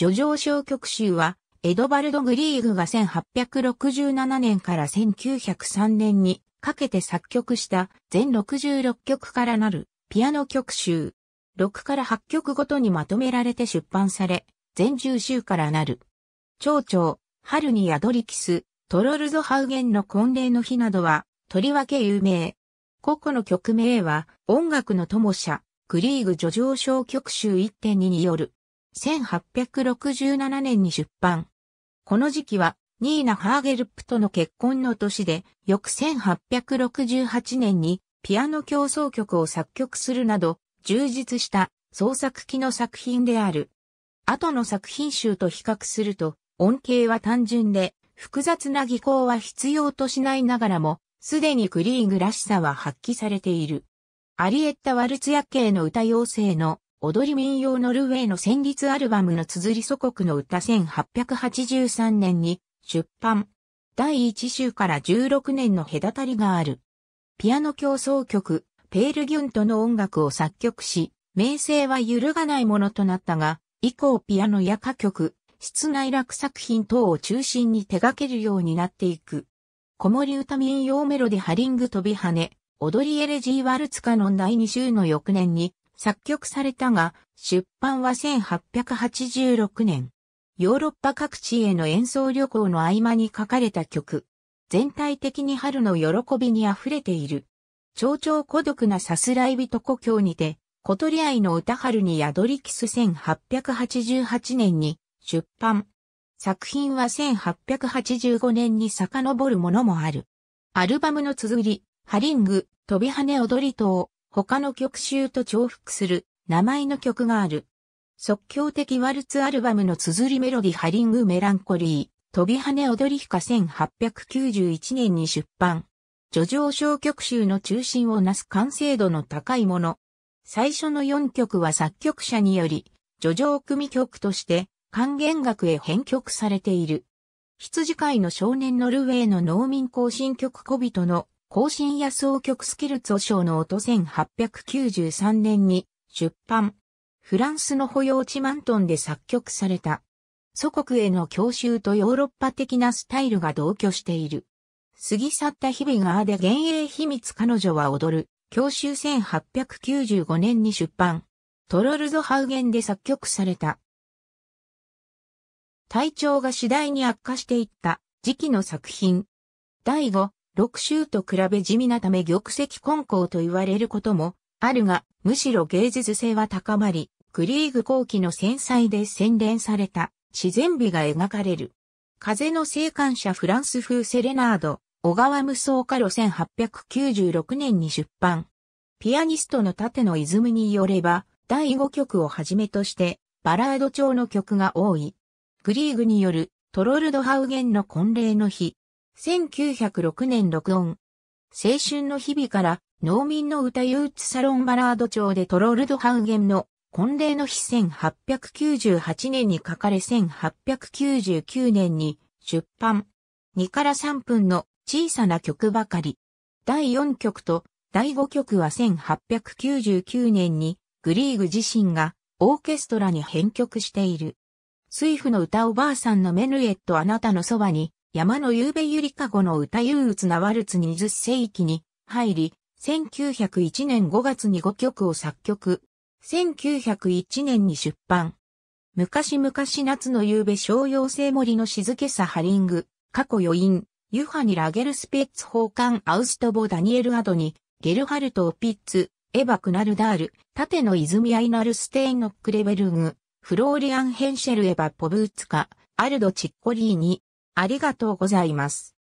叙情小曲集は、エドバルド・グリーグが1867年から1903年にかけて作曲した全66曲からなるピアノ曲集。6から8曲ごとにまとめられて出版され、全10集からなる。蝶々、春に宿りキス、トロルゾハウゲンの婚礼の日などは、とりわけ有名。個々の曲名は、音楽の友者、グリーグ叙情小曲集1.2による1867年に出版。この時期は、ニーナ・ハーゲルプとの結婚の年で、翌1868年にピアノ競争曲を作曲するなど、充実した創作期の作品である。後の作品集と比較すると、音景は単純で、複雑な技巧は必要としないながらも、すでにクリーグらしさは発揮されている。アリエッタ・ワルツヤ系の歌妖精の踊り民謡ノルウェーの旋律アルバムの綴り祖国の歌1883年に出版。第1週から16年の隔たりがある。ピアノ競争曲、ペールギュントの音楽を作曲し、名声は揺るがないものとなったが、以降ピアノや歌曲、室内楽作品等を中心に手掛けるようになっていく。子守歌民謡メロディハリング飛び跳ね、踊りエレジーワルツカノン第2週の翌年に、作曲されたが、出版は1886年。ヨーロッパ各地への演奏旅行の合間に書かれた曲。全体的に春の喜びに溢れている。蝶々孤独なさすらい人故郷にて、小鳥愛の歌春に宿りキス1888年に出版。作品は1885年に遡るものもある。アルバムの綴り、ハリング、飛び跳ね踊り等、他の曲集と重複する名前の曲がある。即興的ワルツアルバムの綴りメロディハリングメランコリー、飛び跳ね踊りか1891年に出版。叙情小曲集の中心をなす完成度の高いもの。最初の4曲は作曲者により、叙情組曲として還元楽へ編曲されている。羊飼いの少年ノルウェーの農民行進曲小人の更新野草曲スキルツォ賞の音1893年に出版。フランスの保養地マントンで作曲された。祖国への郷愁とヨーロッパ的なスタイルが同居している。過ぎ去った日々があで幻影秘密彼女は踊る。教習1895年に出版。トロルゾハウゲンで作曲された。体調が次第に悪化していった時期の作品。第5、6州と比べ地味なため玉石混交と言われることもあるが、むしろ芸術性は高まり、グリーグ後期の繊細で洗練された自然美が描かれる。風の生還者フランス風セレナード、小川無双家路1896年に出版。ピアニストの盾の泉によれば、第5曲をはじめとして、バラード調の曲が多い。グリーグによるトロルドハウゲンの婚礼の日、1906年録音。青春の日々から農民の歌憂鬱サロンバラード町でトロルドハウゲンの婚礼の日1898年に書かれ1899年に出版。2から3分の小さな曲ばかり。第4曲と第5曲は1899年にグリーグ自身がオーケストラに編曲している。スイフの歌おばあさんのメヌエットあなたのそばに山の夕べゆりかごの歌憂鬱なワルツ20世紀に入り、1901年5月に5曲を作曲。1901年に出版。昔々夏の夕べ商用性森の静けさハリング、過去余韻、ユハニ・ラゲルスペッツ法官アウストボ・ダニエル・アドニ、ゲルハルト・オピッツ、エヴァ・クナルダール、縦の泉アイナル・ステインノック・レベルグ、フローリアン・ヘンシェル・エヴァ・ポブーツカ、アルド・チッコリーニ、ありがとうございます。